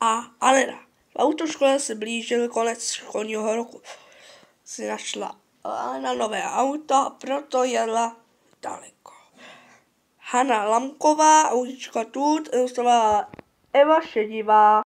a Alena. V autoškole se blížil konec školního roku. Si našla Alena nové auto a proto jela daleko. Hanna Lamková, Audička Tut, ilustrovala Eva Šedivá.